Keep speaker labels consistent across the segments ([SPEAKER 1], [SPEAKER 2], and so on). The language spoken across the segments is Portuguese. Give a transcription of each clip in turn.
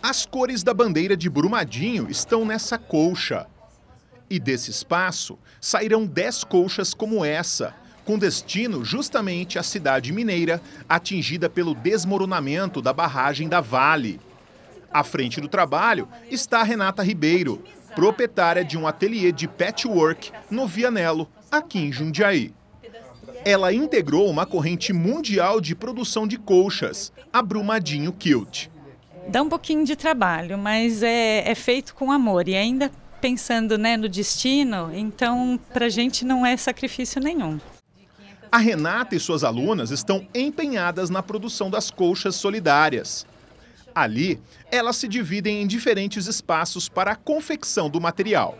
[SPEAKER 1] As cores da bandeira de Brumadinho estão nessa colcha. E desse espaço sairão 10 colchas como essa, com destino justamente à cidade mineira, atingida pelo desmoronamento da barragem da Vale. À frente do trabalho está Renata Ribeiro, proprietária de um ateliê de patchwork no Vianelo, aqui em Jundiaí. Ela integrou uma corrente mundial de produção de colchas, a Brumadinho Kilt.
[SPEAKER 2] Dá um pouquinho de trabalho, mas é, é feito com amor e ainda pensando né, no destino, então para a gente não é sacrifício nenhum.
[SPEAKER 1] A Renata e suas alunas estão empenhadas na produção das colchas solidárias. Ali, elas se dividem em diferentes espaços para a confecção do material.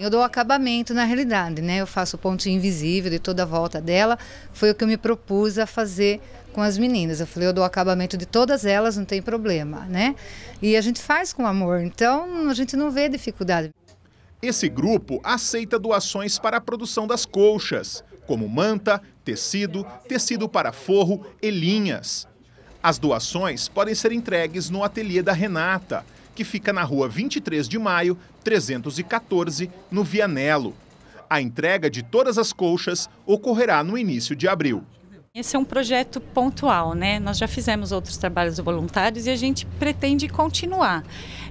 [SPEAKER 1] Eu dou
[SPEAKER 3] acabamento na realidade, né? Eu faço o pontinho invisível de toda a volta dela. Foi o que eu me propus a fazer com as meninas. Eu falei, eu dou acabamento de todas elas, não tem problema, né? E a gente faz com amor, então a gente não vê dificuldade.
[SPEAKER 1] Esse grupo aceita doações para a produção das colchas, como manta, tecido, tecido para forro e linhas. As doações podem ser entregues no ateliê da Renata, que fica na rua 23 de maio, 314, no Vianello. A entrega de todas as colchas ocorrerá no início de abril.
[SPEAKER 2] Esse é um projeto pontual, né? Nós já fizemos outros trabalhos voluntários e a gente pretende continuar.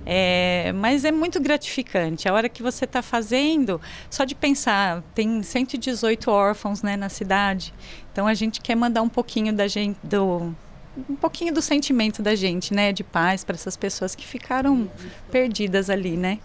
[SPEAKER 2] É, mas é muito gratificante. A hora que você está fazendo, só de pensar, tem 118 órfãos né, na cidade. Então a gente quer mandar um pouquinho da gente, do, um pouquinho do sentimento da gente, né, de paz para essas pessoas que ficaram perdidas ali, né?